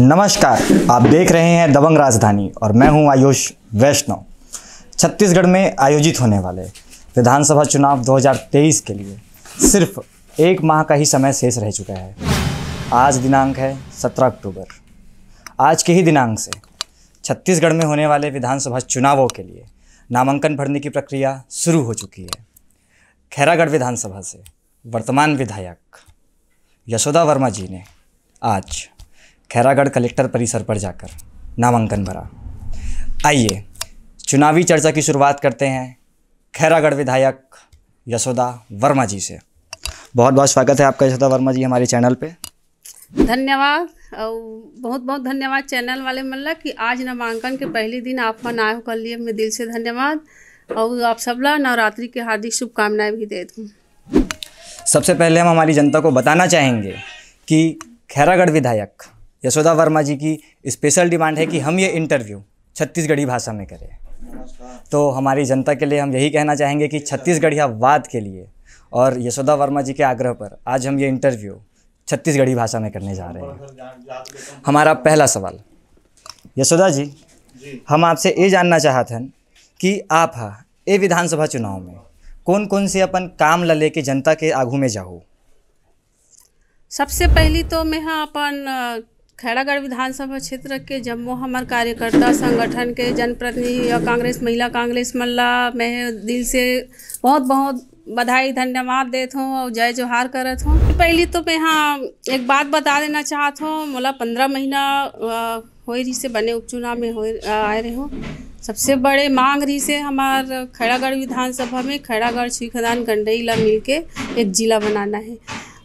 नमस्कार आप देख रहे हैं दबंग राजधानी और मैं हूं आयुष वैष्णव छत्तीसगढ़ में आयोजित होने वाले विधानसभा चुनाव 2023 के लिए सिर्फ एक माह का ही समय शेष रह चुका है आज दिनांक है 17 अक्टूबर आज के ही दिनांक से छत्तीसगढ़ में होने वाले विधानसभा चुनावों के लिए नामांकन भरने की प्रक्रिया शुरू हो चुकी है खैरागढ़ विधानसभा से वर्तमान विधायक यशोदा वर्मा जी ने आज खैरागढ़ कलेक्टर परिसर पर जाकर नामांकन भरा आइए चुनावी चर्चा की शुरुआत करते हैं खैरागढ़ विधायक यशोदा वर्मा जी से बहुत बहुत स्वागत है आपका यशोदा वर्मा जी हमारे चैनल पे धन्यवाद और बहुत बहुत धन्यवाद चैनल वाले मल्ला कि आज नामांकन के पहले दिन आप मन आयो कर लिए मैं दिल से धन्यवाद और आप सब ला नवरात्रि की हार्दिक शुभकामनाएं भी दे दूँ सबसे पहले हम हमारी जनता को बताना चाहेंगे कि खैरागढ़ विधायक यशोदा वर्मा जी की स्पेशल डिमांड है कि हम ये इंटरव्यू छत्तीसगढ़ी भाषा में करें तो हमारी जनता के लिए हम यही कहना चाहेंगे कि छत्तीसगढ़िया वाद के लिए और यशोदा वर्मा जी के आग्रह पर आज हम ये इंटरव्यू छत्तीसगढ़ी भाषा में करने जा रहे हैं हमारा पहला सवाल यशोदा जी, हम आपसे ये जानना चाहते हैं कि आप हाँ, ये विधानसभा चुनाव में कौन कौन से अपन काम ल लेके जनता के आगू में जाओ सबसे पहली तो मैं हाँ, अपन खैरागढ़ विधानसभा क्षेत्र के जम्मो हमार कार्यकर्ता संगठन के जनप्रतिनिधि और कांग्रेस महिला कांग्रेस मल्ला मैं दिल से बहुत बहुत बधाई धन्यवाद देत हूँ और जय जोहार करत हूँ पहली तो मैं हाँ एक बात बता देना चाहत हूँ मोला पंद्रह महीना हो रही से बने उपचुनाव में हो आए रहे हो सबसे बड़े मांग रही से हमार खैरागढ़ विधानसभा में खैरागढ़ श्री खदान गंडईला मिल के एक जिला बनाना है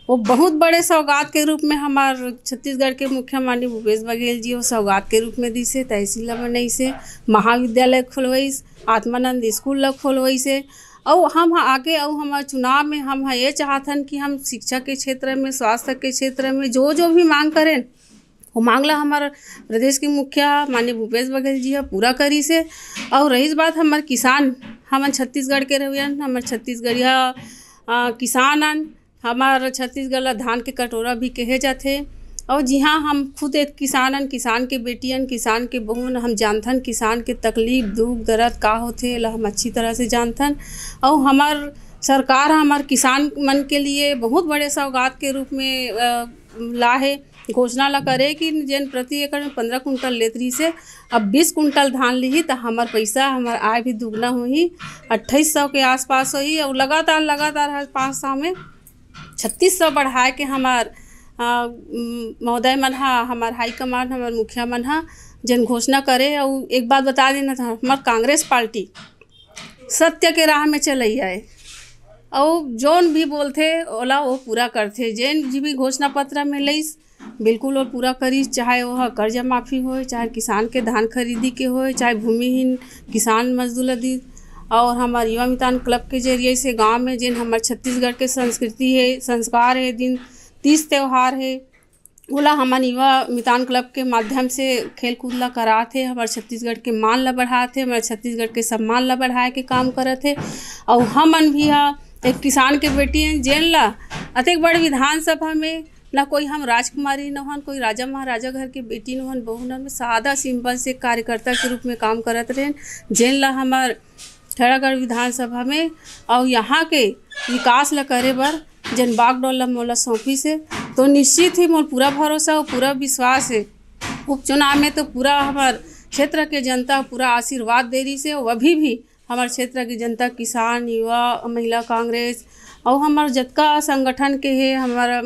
वो बहुत बड़े सौगात के रूप में हमार छत्तीसगढ़ के मुख्य माननीय भूपेश बघेल जी वो सौगात के रूप में दी से तहसील बनई से महाविद्यालय खोलवाइस आत्मानंद स्कूल ल से और हम आगे और हमारे चुनाव में हम ये चाहतन कि हम शिक्षा के क्षेत्र में स्वास्थ्य के क्षेत्र में जो जो भी मांग करें वो मांग हमारे प्रदेश के मुखिया माननीय भूपेश बघेल जी है पूरा करी से और रही बात हमारे किसान हम छत्तीसगढ़ के रहियन हमारे छत्तीसगढ़िया किसान अन हमारे छत्तीसगढ़ ला धान के कटोरा भी कहे जाते और जी हाँ हम खुद एक किसान हन किसान के बेटियन किसान के बहुन हम जानथन किसान के तकलीफ़ दुख दर्द का होते ला हम अच्छी तरह से जानथन और हमार सरकार हमार किसान मन के लिए बहुत बड़े सौगात के रूप में लाहे ला है घोषणा ला करे कि जन प्रति एकड़ में पंद्रह कुंटल लेत रही से अब बीस कुंटल धान ली तो हमार पैसा हमार आय भी दुगना हुई अट्ठाईस सौ के आसपास हुई और लगातार लगातार हर पाँच साल में छत्तीस सौ बढ़ाए के हमार महोदय मन हा हमार हाई कमांड हमार मुखिया मन हा जन घोषणा करे और एक बात बता देना था हमार कांग्रेस पार्टी सत्य के राह में चल आए और जौन भी बोलते ओला वो पूरा करते जैन जी भी घोषणा पत्र में लईस बिल्कुल और पूरा करी चाहे वह कर्जा माफ़ी हो चाहे किसान के धान खरीदी के हो चाहे भूमिहीन किसान मजदूर दी और हमारे युवा मितान क्लब के जरिए से गांव में जिन हमारे छत्तीसगढ़ के संस्कृति है संस्कार है दिन तीज त्यौहार है ओला हमारे युवा मितान क्लब के माध्यम से खेल कूद ला कराते हमारे छत्तीसगढ़ के मान ला बढ़ा थे हमारे छत्तीसगढ़ के सम्मान ला बढ़ाए के काम करते और हमन भी हा एक किसान के बेटी हैं जेन ला अतिक बड़ विधानसभा में ना कोई हम राजकुमारी न हन कोई राजा महाराजा घर के बेटी न हन बहू न सादा सिंपल से कार्यकर्ता के रूप में काम करते रहें जेन ला हमार थरागढ़ विधानसभा में और यहाँ के विकास ल करे बर जन बाग ला मोला सौंपी से तो निश्चित ही मोर पूरा भरोसा और पूरा विश्वास है उपचुनाव में तो पूरा हमार क्षेत्र के जनता पूरा आशीर्वाद दे रही से और अभी भी हमार क्षेत्र की जनता किसान युवा महिला कांग्रेस और हमार जतका संगठन के है हमारा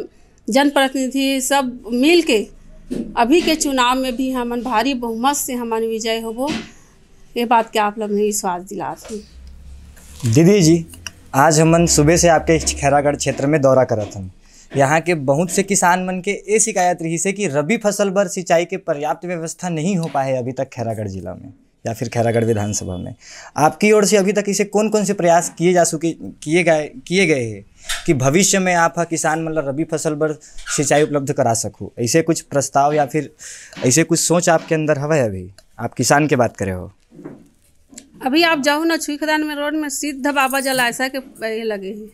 जनप्रतिनिधि सब मिल के अभी के चुनाव में भी हमन भारी बहुमत से हमारे विजय होबो ये बात क्या आप लोग मुझे विश्वास दिला दीदी जी आज हम सुबह से आपके खैरागढ़ क्षेत्र में दौरा करत हम यहाँ के बहुत से किसान मन के ये शिकायत रही से कि रबी फसल पर सिंचाई के पर्याप्त व्यवस्था नहीं हो पाए अभी तक खैरागढ़ जिला में या फिर खैरागढ़ विधानसभा में आपकी ओर से अभी तक इसे कौन कौन से प्रयास किए जा चुके किए गए किए गए हैं कि भविष्य में आप हाँ किसान मतलब रबी फसल पर सिंचाई उपलब्ध करा सकूँ ऐसे कुछ प्रस्ताव या फिर ऐसे कुछ सोच आपके अंदर हवा है अभी आप किसान के बात करे हो अभी आप जाओ ना छुई खदान में रोड में सिद्ध बाबा जलाशय के ये लगे हैं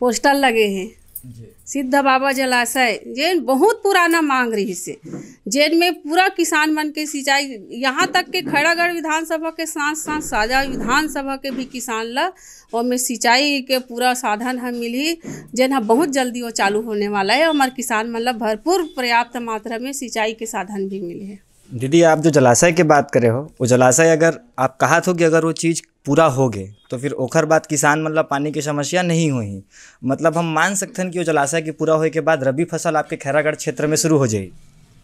पोस्टर लगे हैं सिद्ध बाबा जलाशय जेन बहुत पुराना मांग रही से जेन में पूरा किसान मन के सिंचाई यहाँ तक के खड़ागढ़ विधानसभा के साथ साथ साझा विधानसभा के भी किसान ला और में सिंचाई के पूरा साधन हम मिली जेन हाँ बहुत जल्दी वो चालू होने वाला है और हमारे किसान मन मतलब भरपूर पर्याप्त मात्रा में सिंचाई के साधन भी मिले हैं दीदी आप जो जलाशय की बात करे हो वो जलाशय अगर आप कहा थो कि अगर वो चीज़ पूरा हो गए तो फिर ओखर बाद किसान मतलब पानी की समस्या नहीं हुई मतलब हम मान सकते हैं कि वो जलाशय के पूरा होने के बाद रबी फसल आपके खैरागढ़ क्षेत्र में शुरू हो जाएगी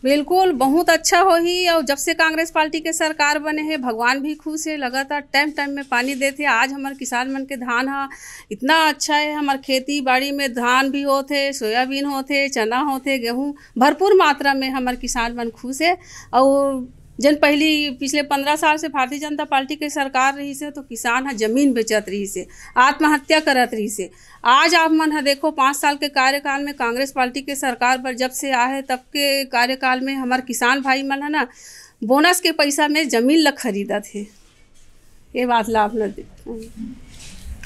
बिल्कुल बहुत अच्छा हो ही और जब से कांग्रेस पार्टी के सरकार बने हैं भगवान भी खुश है लगातार टाइम टाइम में पानी देते आज हमारे किसान मन के धान है हाँ, इतना अच्छा है हमारे खेती बाड़ी में धान भी होते सोयाबीन होते चना होते गेहूँ भरपूर मात्रा में हमारे किसान मन खुश है और जन पहली पिछले पंद्रह साल से भारतीय जनता पार्टी के सरकार रही से तो किसान है जमीन बेचत रही से आत्महत्या करत रही से आज आप मन है देखो पाँच साल के कार्यकाल में कांग्रेस पार्टी के सरकार पर जब से आए तब के कार्यकाल में हमारे किसान भाई मन है ना बोनस के पैसा में जमीन ल खरीदा थे ये बात ला आप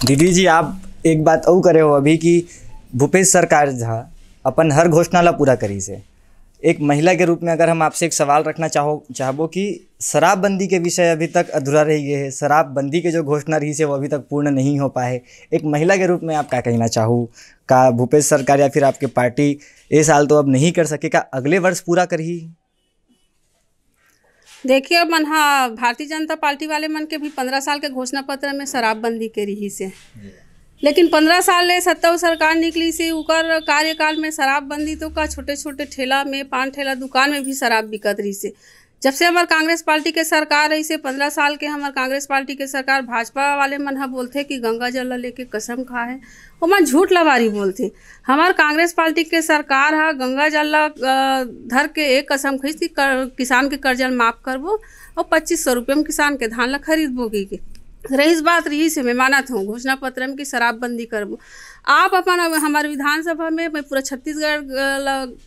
दीदी जी आप एक बात और करे हो अभी कि भूपेश सरकार झा अपन हर घोषणा ला पूरा करी से एक महिला के रूप में अगर हम आपसे एक सवाल रखना चाहो चाहबो कि शराबबंदी के विषय अभी तक अधूरा रह गए है शराबबंदी के जो घोषणा रही है वो अभी तक पूर्ण नहीं हो पाए एक महिला के रूप में आप क्या कहना चाहूँ का भूपेश सरकार या फिर आपकी पार्टी ये साल तो अब नहीं कर सके का अगले वर्ष पूरा करी देखिए मन हाँ भारतीय जनता पार्टी वाले मन के भी पंद्रह साल के घोषणा पत्र में शराबबंदी के रही से लेकिन पंद्रह साल सत्ता सरकार निकली से उकर कार्यकाल में शराब बंदी तो का छोटे छोटे ठेला में पान ठेला दुकान में भी शराब बिकत रही से जब से हमारे कांग्रेस पार्टी के सरकार रही से पंद्रह साल के हमार कांग्रेस पार्टी के सरकार भाजपा वाले मन हाँ बोलते कि गंगा जल लेके कसम खा है वो मन झूठ लवारी बोलते हमार कांग्रेस पार्टी के सरकार है गंगा जल धर के एक कसम खींच किसान के कर्जा माफ़ करबो और पच्चीस सौ रुपये में किसान के धान ला खरीदबो की इस बात रही से मैं मानत हूँ घोषणा पत्र में कि शराबबंदी करबो आप अपन हमारे विधानसभा में मैं पूरा छत्तीसगढ़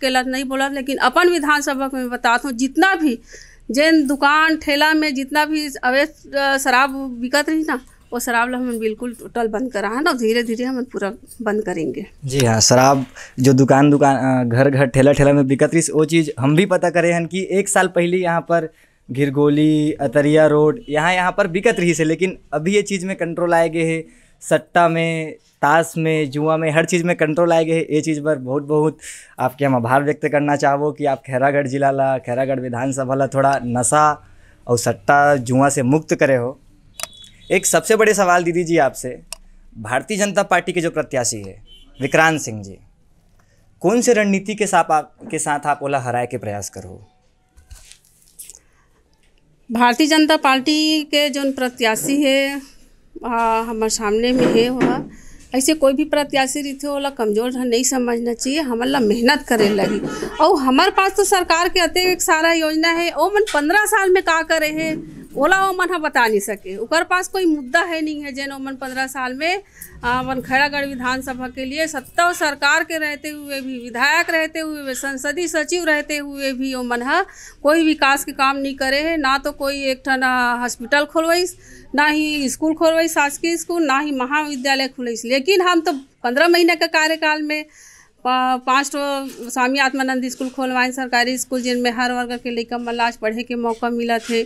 के लत नहीं बोला लेकिन अपन विधानसभा में बताता हूँ जितना भी जैन दुकान ठेला में जितना भी अवैध शराब बिकत रही ना वो शराब ला हम बिल्कुल टोटल बंद करा है ना धीरे धीरे हम पूरा बंद करेंगे जी हाँ शराब जो दुकान दुकान घर घर ठेला ठेला में बिकत रही वो चीज़ हम भी पता करें हैं कि एक साल पहले यहाँ पर घिरगोली अतरिया रोड यहाँ यहाँ पर बिकत रही से लेकिन अभी ये चीज़ में कंट्रोल आए गए है सट्टा में ताश में जुआ में हर चीज़ में कंट्रोल आए गए है ये चीज़ पर बहुत बहुत आपके हम आभार व्यक्त करना चाहो कि आप खैरागढ़ जिला ला खैरागढ़ विधानसभा ला थोड़ा नशा और सट्टा जुआ से मुक्त करे हो एक सबसे बड़े सवाल दीदी जी आपसे भारतीय जनता पार्टी के जो प्रत्याशी है विक्रांत सिंह जी कौन से रणनीति के साथ आप के साथ आप ओला हराए के प्रयास करो भारतीय जनता पार्टी के जो प्रत्याशी है हमारे सामने में है वह ऐसे कोई भी प्रत्याशी रही होला कमज़ोर नहीं समझना चाहिए हमला मेहनत करे लगी और हमारे पास तो सरकार के अतिरिक्त सारा योजना है वो मन पंद्रह साल में का करे है ओला ओमन हम बता नहीं सके उकर पास कोई मुद्दा है नहीं है जैन ओमन पंद्रह साल में खैरागढ़ विधानसभा के लिए सत्ता और सरकार के रहते हुए भी विधायक रहते हुए भी संसदीय सचिव रहते हुए भी ओमन है कोई विकास के काम नहीं करे है ना तो कोई एक ठन हॉस्पिटल खोलवाइस ना ही स्कूल खोलवाइस शासकीय स्कूल ना ही महाविद्यालय खुलिस लेकिन लेकिन हम तो पंद्रह महीने का कार्यकाल में पाँच तो स्वामी आत्मानंद स्कूल खोलवाए सरकारी स्कूल जिनमें हर वर्ग के लड़का मल्लाज पढ़े के मौका मिला थे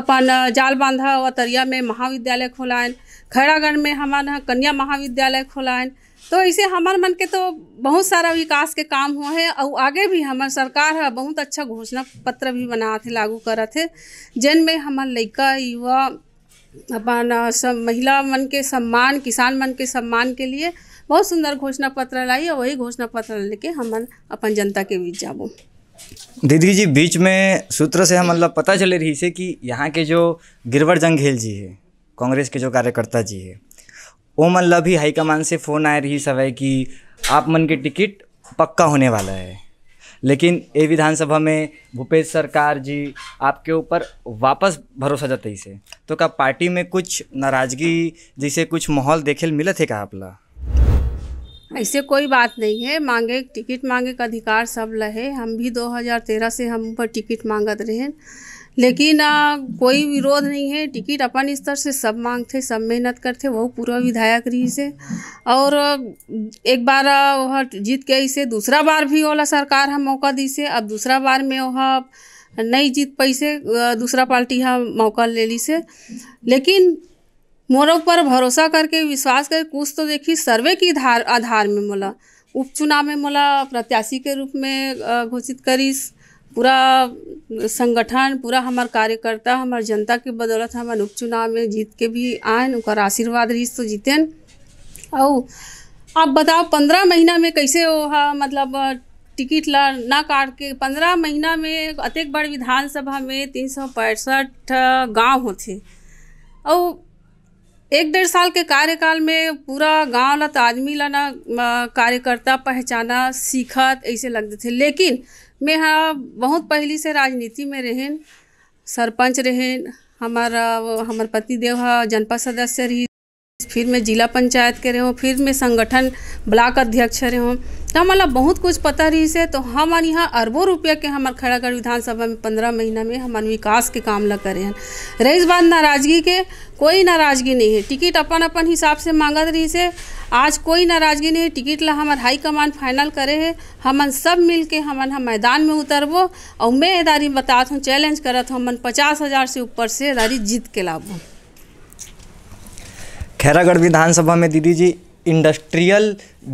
अपन जाल बांधा और तरिया में महाविद्यालय खोलाएं खैरागढ़ में हमारे कन्या महाविद्यालय खोलाएं तो इसे हमारे मन के तो बहुत सारा विकास के काम हुआ है और आगे भी हमार सरकार है बहुत अच्छा घोषणा पत्र भी बना थे लागू करा थे जिनमें हमार लड़का युवा अपन सब महिला मन के सम्मान किसान मन के सम्मान के लिए बहुत सुंदर घोषणा पत्र लाई और वही घोषणा पत्र लेके हम अपन जनता के बीच जाबो दीदी जी बीच में सूत्र से हम मतलब पता चले रही से कि यहाँ के जो गिरवर जंगेल जी है कांग्रेस के जो कार्यकर्ता जी है वो मतलब ही भी हाईकमान से फ़ोन आए रही है कि आप मन के टिकट पक्का होने वाला है लेकिन ये विधानसभा में भूपेश सरकार जी आपके ऊपर वापस भरोसा जताई से तो क्या पार्टी में कुछ नाराजगी जैसे कुछ माहौल देखे मिले थे क्या आप ला ऐसे कोई बात नहीं है मांगे टिकट मांगे का अधिकार सब लहे हम भी 2013 से हम पर टिकट मांगत रहें लेकिन आ, कोई विरोध नहीं है टिकट अपन स्तर से सब मांगते सब मेहनत करते वो पूरा विधायक रही से और एक बार वह जीत के इसे दूसरा बार भी वाला सरकार हम मौका दी से अब दूसरा बार में वह नहीं जीत पाई से दूसरा पार्टी हम मौका ले ली से लेकिन मोर ऊपर भरोसा करके विश्वास कर कुछ तो देखी सर्वे की आधार आधार में मोला उपचुनाव में मोला प्रत्याशी के रूप में घोषित करी पूरा संगठन पूरा हमार कार्यकर्ता हमार जनता के बदौलत हम उपचुनाव में जीत के भी आए उनका आशीर्वाद रही तो जीतें और आप बताओ पंद्रह महीना में कैसे वो मतलब टिकट ला ना काट के पंद्रह महीना में अतेक बड़ विधानसभा में तीन सौ पैंसठ गाँव होते और एक डेढ़ साल के कार्यकाल में पूरा गांव ला तो आदमी ला ना कार्यकर्ता पहचाना सीखत ऐसे लगते थे लेकिन मैं हाँ बहुत पहली से राजनीति में रहें सरपंच रहें हमारा हमार पति देव हाँ, जनपद सदस्य रही फिर मैं जिला पंचायत के हूँ फिर मैं संगठन ब्लॉक अध्यक्ष हूँ तो हमारा बहुत कुछ पता रही से तो हम यहाँ अरबों रुपया के हमारे खड़ागढ़ विधानसभा में पंद्रह महीना में हम विकास के काम ला करे हैं रही बात नाराजगी के कोई नाराजगी नहीं है टिकट अपन अपन हिसाब से मांगा रही से आज कोई नाराजगी नहीं है टिकट ला हमारे हाईकमान फाइनल करे है हमन सब मिल के हमन हम मैदान में उतरबो और मैं एदारी बतात हूँ चैलेंज करत हूँ हमन पचास हज़ार से ऊपर से एदारी जीत के लाभ खैरागढ़ विधानसभा में दीदी जी इंडस्ट्रियल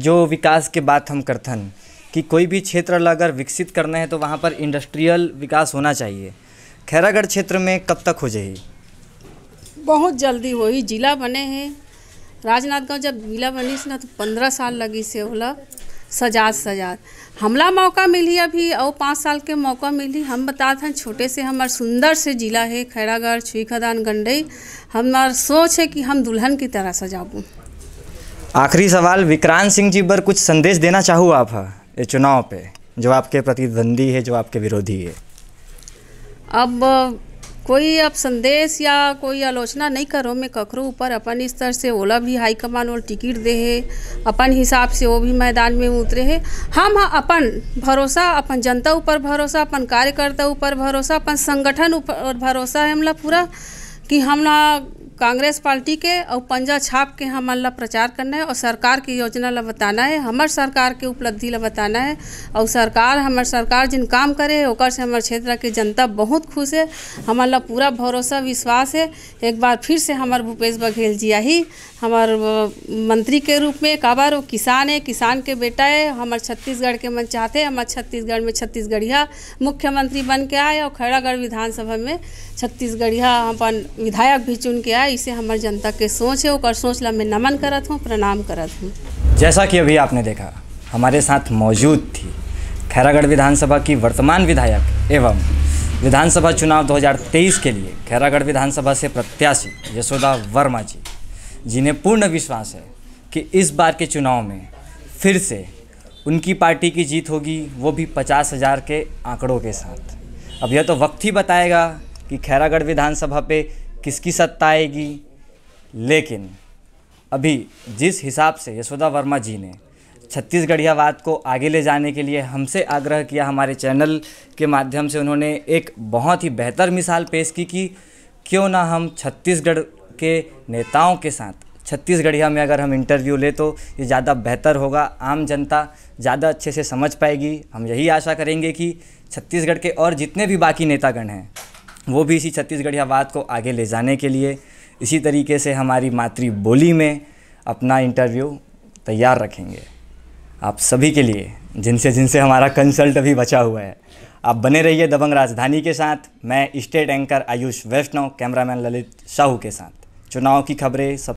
जो विकास के बात हम करथन कि कोई भी क्षेत्र अगर विकसित करना है तो वहाँ पर इंडस्ट्रियल विकास होना चाहिए खैरागढ़ क्षेत्र में कब तक हो जाए बहुत जल्दी हो ही जिला बने हैं राजनाथगांव जब जिला बनी से ना तो पंद्रह साल लगी से होला सजात सजात हमला मौका मिली अभी और पाँच साल के मौका मिली हम बता था छोटे से हमारे सुंदर से जिला है खैरागढ़ छुई खदान गंडई हमार सोच है कि हम दुल्हन की तरह सजाबू आखिरी सवाल विक्रांत सिंह जी पर कुछ संदेश देना चाहूँ आप ये चुनाव पे जो आपके प्रतिद्वंदी है जो आपके विरोधी है अब कोई आप संदेश या कोई आलोचना नहीं करो मैं ककरो ऊपर अपन स्तर से ओला भी हाईकमान और टिकट दे है अपन हिसाब से वो भी मैदान में उतरे है हम अपन भरोसा अपन जनता ऊपर भरोसा अपन कार्यकर्ता ऊपर भरोसा अपन संगठन ऊपर भरोसा है हमला पूरा कि हमला कांग्रेस पार्टी के और पंजा छाप के हमन ला प्रचार करना है और सरकार की योजना ला बताना है हमार सरकार के उपलब्धि ला बताना है और सरकार हमार सरकार जिन काम करे है ओकर से हमार क्षेत्र के जनता बहुत खुश है हमन ला पूरा भरोसा विश्वास है एक बार फिर से हमार भूपेश बघेल जी आई हमार मंत्री के रूप में काबार वो किसान है किसान के बेटा है हमार छत्तीसगढ़ के मन चाहते हैं हमार छत्तीसगढ़ में छत्तीसगढ़िया मुख्यमंत्री बन के आए और खैरागढ़ विधानसभा में छत्तीसगढ़िया अपन विधायक भी चुन के आए इसे हमारे जनता के सोच है और सोच ला मैं नमन करत हूँ प्रणाम करत हूँ जैसा कि अभी आपने देखा हमारे साथ मौजूद थी खैरागढ़ विधानसभा की वर्तमान विधायक एवं विधानसभा चुनाव 2023 के लिए खैरागढ़ विधानसभा से प्रत्याशी यशोदा वर्मा जी जिन्हें पूर्ण विश्वास है कि इस बार के चुनाव में फिर से उनकी पार्टी की जीत होगी वो भी पचास हज़ार के आंकड़ों के साथ अब यह तो वक्त ही बताएगा कि खैरागढ़ विधानसभा पे किसकी सत्ता आएगी लेकिन अभी जिस हिसाब से यशोदा वर्मा जी ने छत्तीसगढ़ियावाद को आगे ले जाने के लिए हमसे आग्रह किया हमारे चैनल के माध्यम से उन्होंने एक बहुत ही बेहतर मिसाल पेश की कि क्यों ना हम छत्तीसगढ़ के नेताओं के साथ छत्तीसगढ़िया में अगर हम इंटरव्यू ले तो ये ज़्यादा बेहतर होगा आम जनता ज़्यादा अच्छे से समझ पाएगी हम यही आशा करेंगे कि छत्तीसगढ़ के और जितने भी बाकी नेतागण हैं वो भी इसी छत्तीसगढ़ी आवाज़ को आगे ले जाने के लिए इसी तरीके से हमारी मातृ बोली में अपना इंटरव्यू तैयार रखेंगे आप सभी के लिए जिनसे जिनसे हमारा कंसल्ट अभी बचा हुआ है आप बने रहिए दबंग राजधानी के साथ मैं state anchor Ayush Vaishnav cameraman Lalit Sahu के साथ चुनाव की खबरें सब